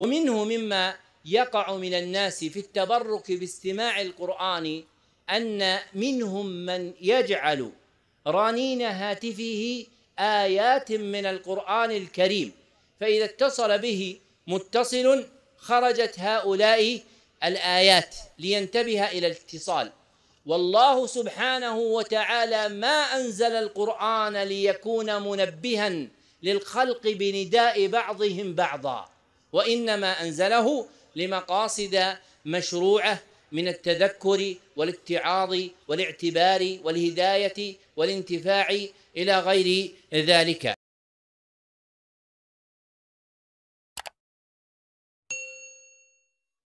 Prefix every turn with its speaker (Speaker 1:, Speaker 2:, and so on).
Speaker 1: ومنه مما يقع من الناس في التبرك باستماع القرآن أن منهم من يجعل رنين هاتفه آيات من القرآن الكريم فإذا اتصل به متصل خرجت هؤلاء الآيات لينتبه إلى الاتصال والله سبحانه وتعالى ما أنزل القرآن ليكون منبها للخلق بنداء بعضهم بعضا وإنما أنزله لمقاصد مشروعة من التذكر والاتعاظ والاعتبار والهداية والانتفاع إلى غير
Speaker 2: ذلك